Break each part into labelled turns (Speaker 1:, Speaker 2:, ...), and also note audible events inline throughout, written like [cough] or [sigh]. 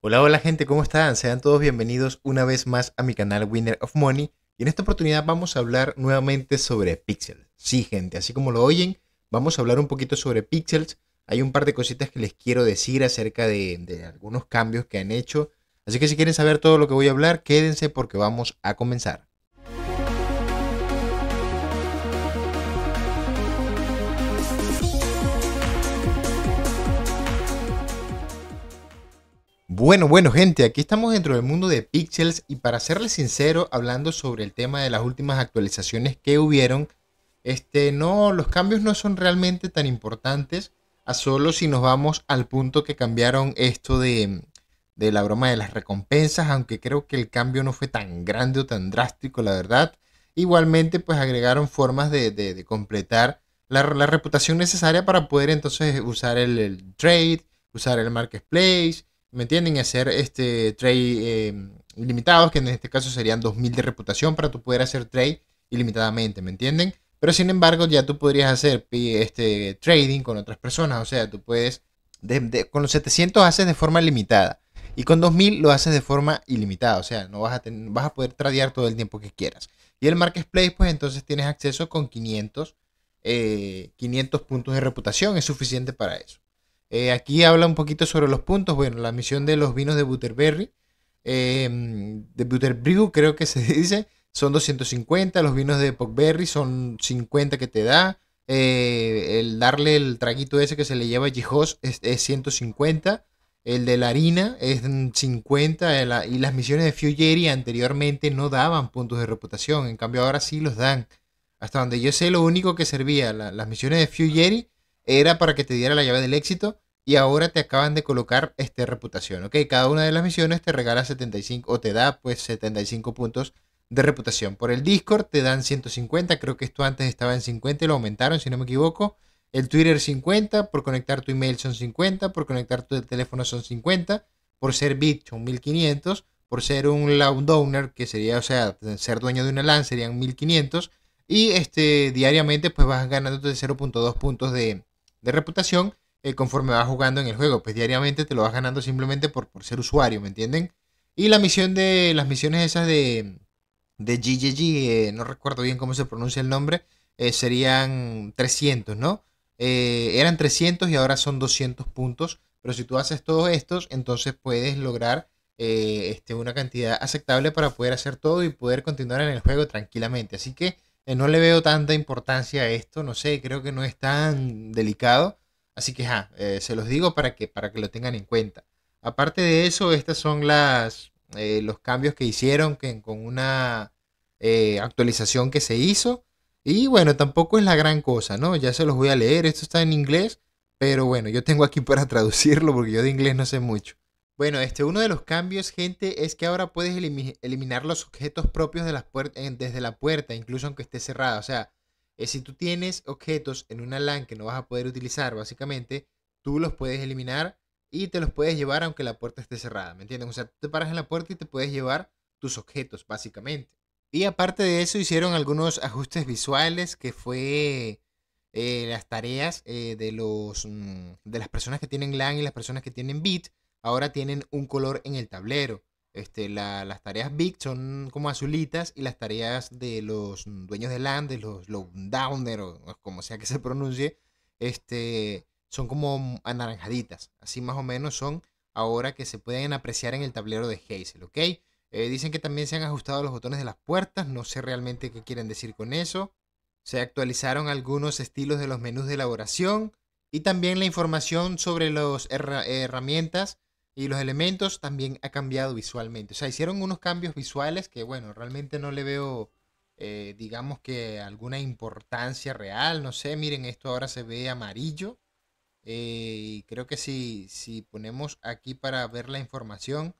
Speaker 1: Hola, hola gente, ¿cómo están? Sean todos bienvenidos una vez más a mi canal Winner of Money y en esta oportunidad vamos a hablar nuevamente sobre Pixels. Sí, gente, así como lo oyen, vamos a hablar un poquito sobre Pixels. Hay un par de cositas que les quiero decir acerca de, de algunos cambios que han hecho. Así que si quieren saber todo lo que voy a hablar, quédense porque vamos a comenzar. Bueno, bueno, gente, aquí estamos dentro del mundo de Pixels y para serles sincero, hablando sobre el tema de las últimas actualizaciones que hubieron, este, no, los cambios no son realmente tan importantes, a solo si nos vamos al punto que cambiaron esto de, de la broma de las recompensas, aunque creo que el cambio no fue tan grande o tan drástico, la verdad. Igualmente, pues agregaron formas de, completar la, reputación necesaria para poder entonces usar el trade, usar el marketplace, ¿me entienden? hacer este trade eh, que en este caso serían 2000 de reputación para tú poder hacer trade ilimitadamente, ¿me entienden? Pero sin embargo, ya tú podrías hacer este trading con otras personas, o sea, tú puedes, con los 700 haces de forma limitada y con 2000 lo haces de forma ilimitada, o sea, no vas a, vas a poder tradear todo el tiempo que quieras. Y el marketplace, pues entonces tienes acceso con 500, 500 eh, puntos de reputación, es suficiente para eso. Eh, aquí habla un poquito sobre los puntos. Bueno, la misión de los vinos de Butterberry, em, de Butterbrew, creo que se [laughs] dice, son 250. Los vinos de Popberry son 50 que te da. Eh, el darle el traguito ese que se le lleva a Jihos es, 150. El de la harina es 50. y las misiones de Fugeri anteriormente no daban puntos de reputación. En cambio, ahora sí los dan. Hasta donde yo sé, lo único que servía las misiones de Fugeri era para que te diera la llave del éxito y ahora te acaban de colocar este reputación, ¿ok? Cada una de las misiones te regala 75 o te da pues 75 puntos de reputación. Por el Discord te dan 150, creo que esto antes estaba en 50 y lo aumentaron si no me equivoco. El Twitter 50, por conectar tu email son 50, por conectar tu teléfono son 50, por ser bit son 1500, por ser un loud owner que sería, o sea, ser dueño de una LAN serían 1500 y este diariamente pues vas ganando 0.2 puntos de de reputación eh, conforme vas jugando en el juego. Pues diariamente te lo vas ganando simplemente por, por ser usuario, ¿me entienden? Y la misión de las misiones esas de, de GGG, eh, no recuerdo bien cómo se pronuncia el nombre, eh, serían 300, ¿no? eran 300 y ahora son 200 puntos. Pero si tú haces todos estos, entonces puedes lograr este, una cantidad aceptable para poder hacer todo y poder continuar en el juego tranquilamente. Así que eh, no le veo tanta importancia a esto, no sé, creo que no es tan delicado. Así que eh, se los digo para que, para que lo tengan en cuenta. Aparte de eso, estos son las, eh, los cambios que hicieron que, con una actualización que se hizo. Y bueno, tampoco es la gran cosa, ¿no? Ya se los voy a leer, esto está en inglés, pero bueno, yo tengo aquí [laughs] para traducirlo porque yo de inglés no sé mucho. Bueno, este, uno de los cambios, gente, es que ahora puedes eliminar los objetos propios de las desde la puerta, incluso aunque esté cerrada. O sea, eh, si tú tienes objetos en una LAN que no vas a poder utilizar, básicamente, tú los puedes eliminar y te los puedes llevar aunque la puerta esté cerrada, ¿me entiendes? O sea, tú te paras en la puerta y te puedes llevar tus objetos, básicamente. Y aparte de eso, hicieron algunos ajustes visuales, que fue eh, las tareas eh, de, los, mm, de las personas que tienen LAN y las personas que tienen BIT ahora tienen un color en el tablero. Este, las tareas big son como azulitas y las tareas de los dueños de land, de los lowdowner o, como sea que se pronuncie, este, son como anaranjaditas. Así más o menos son ahora que se pueden apreciar en el tablero de Hazel, ¿ok? Eh, dicen que también se han ajustado los botones de las puertas, no sé realmente qué quieren decir con eso. Se actualizaron algunos estilos de los menús de elaboración y también la información sobre las herramientas y los elementos también ha cambiado visualmente. O sea, hicieron unos cambios visuales que, bueno, realmente no le veo, eh, digamos que alguna importancia real. No sé, miren, esto ahora se ve amarillo. Eh, y creo que si, si ponemos aquí para ver la información,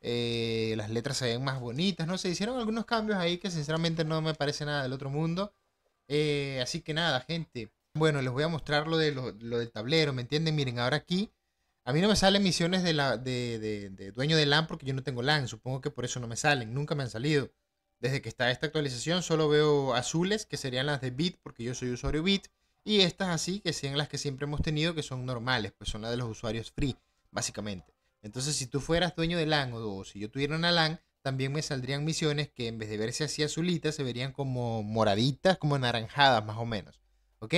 Speaker 1: eh, las letras se ven más bonitas. No sé, hicieron algunos cambios ahí que sinceramente no me parece nada del otro mundo. así que nada, gente. Bueno, les voy a mostrar lo, de lo del tablero, ¿me entienden? Miren, ahora aquí a mí no me salen misiones de, la, de, dueño de LAN porque yo no tengo LAN. Supongo que por eso no me salen. Nunca me han salido. Desde que está esta actualización solo veo azules, que serían las de Bit, porque yo soy usuario Bit. Y estas así, que serían las que siempre hemos tenido, que son normales, pues son las de los usuarios free, básicamente. Entonces, si tú fueras dueño de LAN o, si yo tuviera una LAN, también me saldrían misiones que en vez de verse así azulitas, se verían como moraditas, como naranjadas más o menos. ¿Ok?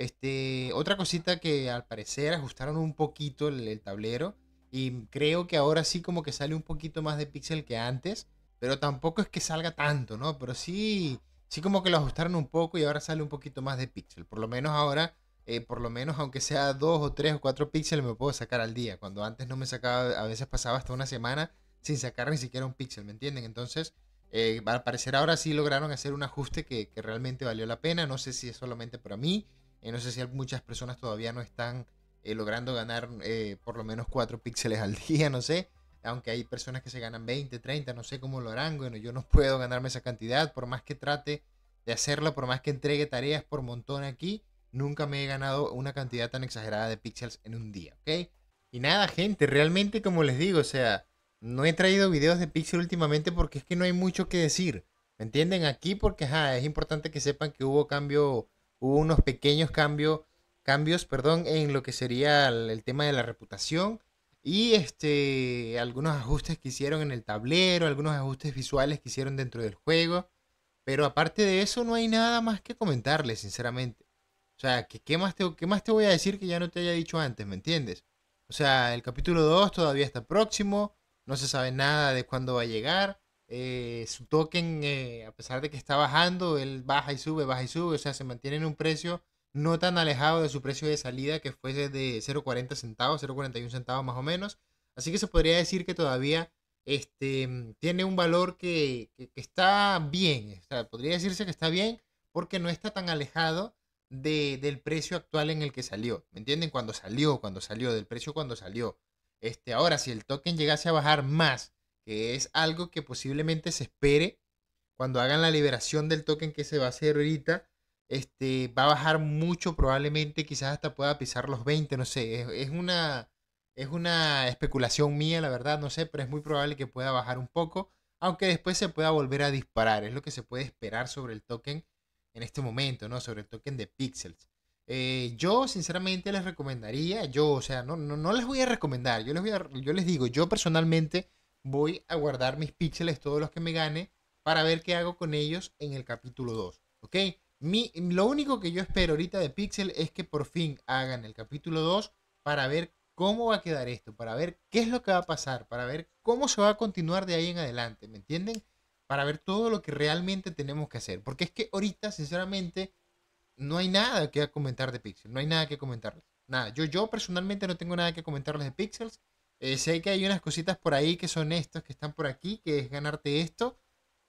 Speaker 1: Este, otra cosita que al parecer ajustaron un poquito el, tablero y creo que ahora sí como que sale un poquito más de píxel que antes, pero tampoco es que salga tanto, ¿no? Pero sí, sí como que lo ajustaron un poco y ahora sale un poquito más de píxel. Por lo menos ahora, eh, por lo menos aunque sea 2 o 3 o 4 píxeles me puedo sacar al día. Cuando antes no me sacaba, a veces pasaba hasta una semana sin sacar ni siquiera un píxel, ¿me entienden? Entonces, eh, al parecer ahora sí lograron hacer un ajuste que, que realmente valió la pena. No sé si es solamente para mí no sé si muchas personas todavía no están eh, logrando ganar eh, por lo menos 4 píxeles al [laughs] día, no sé. Aunque hay personas que se ganan 20, 30, no sé cómo lo harán. Bueno, yo no puedo ganarme esa cantidad, por más que trate de hacerlo, por más que entregue tareas por montón aquí, nunca me he ganado una cantidad tan exagerada de píxeles en un día, ¿ok? Y nada, gente, realmente como les digo, o sea, no he traído videos de píxeles últimamente porque es que no hay mucho que decir. ¿Me entienden? Aquí porque es importante que sepan que hubo cambio hubo unos pequeños cambios, cambios perdón, en lo que sería el, tema de la reputación y este, algunos ajustes que hicieron en el tablero, algunos ajustes visuales que hicieron dentro del juego. Pero aparte de eso no hay nada más que comentarles, sinceramente. O sea, ¿qué, más te, ¿qué más te voy a decir que ya no te haya dicho antes? ¿Me entiendes? O sea, el capítulo 2 todavía está próximo, no se sabe nada de cuándo va a llegar. Eh, su token, eh, a pesar de que está bajando, él baja y sube, baja y sube, o sea, se mantiene en un precio no tan alejado de su precio de salida que fuese de 0,40 centavos, 0,41 centavos más o menos. Así que se podría decir que todavía este, mm, tiene un valor que, está bien, podría decirse que está bien porque no está tan alejado del precio actual en el que salió. ¿Me entienden? Cuando salió, cuando salió, del precio cuando salió. Este, ahora, si el token llegase a bajar más que es algo que posiblemente se espere cuando hagan la liberación del token que se va a hacer ahorita. Este, va a bajar mucho probablemente, quizás hasta pueda pisar los 20, no sé, es, una, es una especulación mía, la verdad, no sé, pero es muy probable que pueda bajar un poco, aunque después se pueda volver a disparar, es lo que se puede esperar sobre el token en este momento, ¿no? Sobre el token de Pixels. Eh, yo sinceramente les recomendaría, yo, o sea, no, no, les voy a recomendar, yo les, voy a, yo les digo, yo personalmente voy a guardar mis píxeles, todos los que me gane, para ver qué hago con ellos en el capítulo 2. ¿Ok? Mi, lo único que yo espero ahorita de Pixel es que por fin hagan el capítulo 2 para ver cómo va a quedar esto, para ver qué es lo que va a pasar, para ver cómo se va a continuar de ahí en adelante, ¿me entienden? Para ver todo lo que realmente tenemos que hacer. Porque es que ahorita, sinceramente, no hay nada que comentar de Pixel, no hay nada que comentarles. Nada, yo, yo personalmente no tengo nada que comentarles de Pixels. Eh, sé que hay unas cositas por ahí que son estas que están por aquí, que es ganarte esto.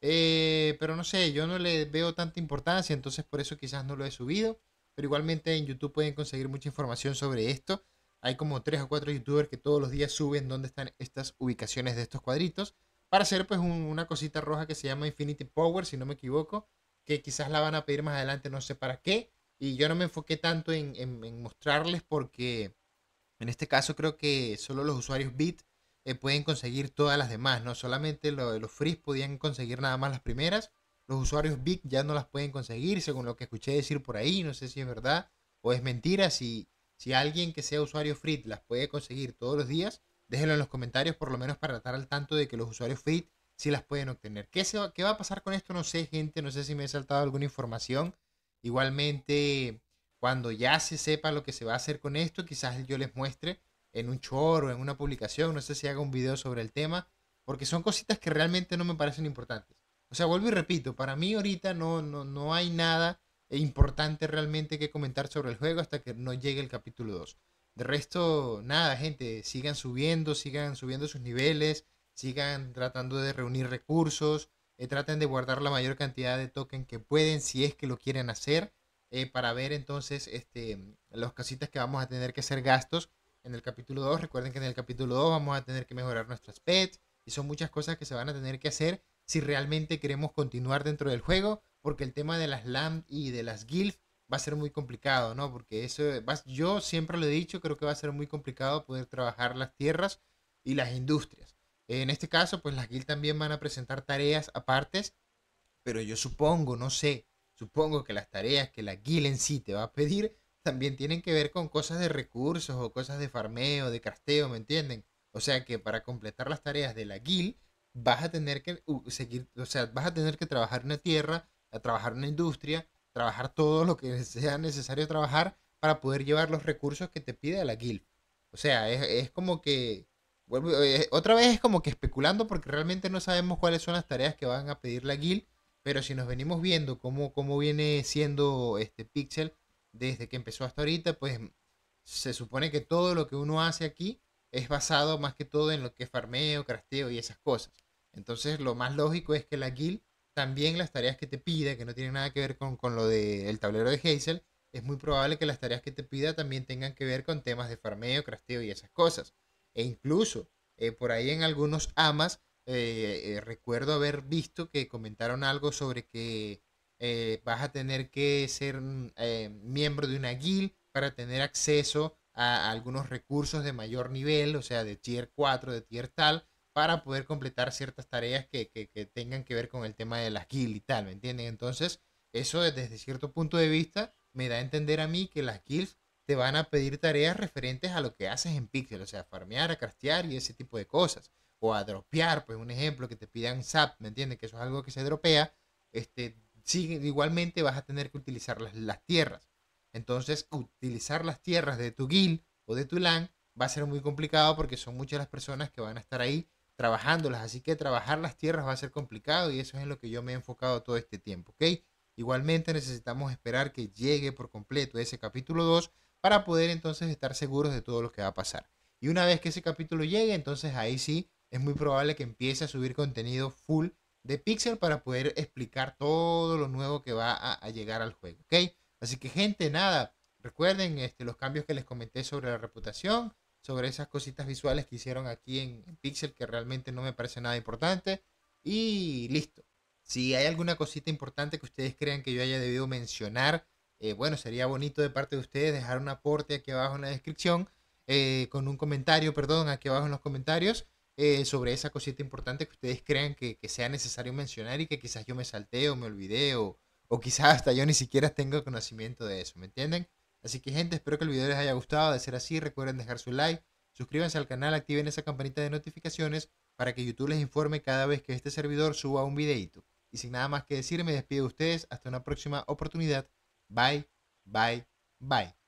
Speaker 1: Eh, pero no sé, yo no le veo tanta importancia, entonces por eso quizás no lo he subido. Pero igualmente en YouTube pueden conseguir mucha información sobre esto. Hay como tres o cuatro youtubers que todos los días suben dónde están estas ubicaciones de estos cuadritos. Para hacer pues una cosita roja que se llama Infinity Power, si no me equivoco. Que quizás la van a pedir más adelante, no sé para qué. Y yo no me enfoqué tanto en mostrarles porque en este caso creo que solo los usuarios Bit eh, pueden conseguir todas las demás, ¿no? Solamente los Frees podían conseguir nada más las primeras. Los usuarios Bit ya no las pueden conseguir, según lo que escuché decir por ahí. No sé si es verdad o es mentira. Si, si alguien que sea usuario Free las puede conseguir todos los días, déjenlo en los comentarios, por lo menos para tratar al tanto de que los usuarios Free sí las pueden obtener. ¿Qué, se ¿Qué va a pasar con esto? No sé, gente. No sé si me he saltado alguna información. Igualmente, cuando ya se sepa lo que se va a hacer con esto, quizás yo les muestre en un chorro, en una publicación, no sé si haga un video sobre el tema, porque son cositas que realmente no me parecen importantes. O sea, vuelvo y repito, para mí ahorita no, no, hay nada importante realmente que comentar sobre el juego hasta que no llegue el capítulo 2. De resto, nada, gente, sigan subiendo, sigan subiendo sus niveles, sigan tratando de reunir recursos, eh, traten de guardar la mayor cantidad de token que pueden si es que lo quieren hacer eh, para ver entonces este, los casitas que vamos a tener que hacer gastos en el capítulo 2. Recuerden que en el capítulo 2 vamos a tener que mejorar nuestras pets y son muchas cosas que se van a tener que hacer si realmente queremos continuar dentro del juego, porque el tema de las LAM y de las guilds va a ser muy complicado, ¿no? Porque eso, yo siempre lo he dicho, creo que va a ser muy complicado poder trabajar las tierras y las industrias. En este caso, pues las guild también van a presentar tareas apartes, pero yo supongo, no sé, Supongo que las tareas que la guild en sí te va a pedir también tienen que ver con cosas de recursos o cosas de farmeo, de casteo, ¿me entienden? O sea que para completar las tareas de la guild vas a tener que seguir, o sea, vas a tener que trabajar una tierra, a trabajar una industria, trabajar todo lo que [laughs] sea necesario trabajar para poder llevar los recursos que te pide la guild. O sea, es, es como que eh, otra vez es como que especulando porque realmente no sabemos cuáles son las tareas que van a pedir la guild pero si nos venimos viendo cómo, cómo viene siendo este Pixel desde que empezó hasta ahorita, pues mm, se supone que todo lo que uno hace aquí es basado más que todo en lo que es farmeo, crasteo y esas cosas. Entonces lo más lógico es que la guild también las tareas que te pida, que no tienen nada que ver con, lo del tablero de Hazel, es muy probable que las tareas que te pida también tengan que ver con temas de farmeo, crasteo y esas cosas. E incluso eh, por ahí en algunos amas eh, eh, recuerdo haber visto que comentaron algo sobre que eh, vas a tener que ser mm, miembro de una guild para tener acceso a, algunos recursos de mayor nivel, o sea, de tier 4, de tier tal, para poder completar ciertas tareas que, tengan que ver con el tema de las guild y tal, ¿me entienden? Entonces, eso desde cierto punto de vista me da a entender a mí que las guilds te van a pedir tareas referentes a lo que haces en Pixel, o sea, farmear, a castear y ese tipo de cosas o a dropear, pues un ejemplo, que te pidan SAP, ¿me entiendes? Que eso es algo que se dropea, este, igualmente vas a tener que utilizar las, tierras. Entonces, utilizar las tierras de tu guild o de tu LAN va a ser muy complicado porque son muchas las personas que van a estar ahí trabajándolas, así que trabajar las tierras va a ser complicado y eso es en lo que yo me he enfocado todo este tiempo, ¿ok? Igualmente necesitamos esperar que llegue por completo ese capítulo 2 para poder entonces estar seguros de todo lo que va a pasar. Y una vez que ese capítulo llegue, entonces ahí sí es muy probable que empiece a subir contenido full de Pixel para poder explicar todo lo nuevo que va a, llegar al juego, ¿ok? Así que gente, nada, recuerden este, los cambios que les comenté sobre la reputación, sobre esas cositas visuales que hicieron aquí en, Pixel que realmente no me parece nada importante y listo. Si hay alguna cosita importante que ustedes crean que yo haya debido mencionar, eh, bueno, sería bonito de parte de ustedes dejar un aporte aquí abajo en la descripción, eh, con un comentario, perdón, aquí abajo en los comentarios eh, sobre esa cosita importante que ustedes crean que, sea necesario mencionar y que quizás yo me salteo, o me olvidé o, o quizás hasta yo ni siquiera tengo conocimiento de eso, ¿me entienden? Así que gente, espero que el video les haya gustado. De ser así, recuerden dejar su like, suscríbanse al canal, activen esa campanita de notificaciones para que YouTube les informe cada vez que este servidor suba un videito. Y sin nada más que decir, me despido de ustedes. Hasta una próxima oportunidad. Bye, bye, bye.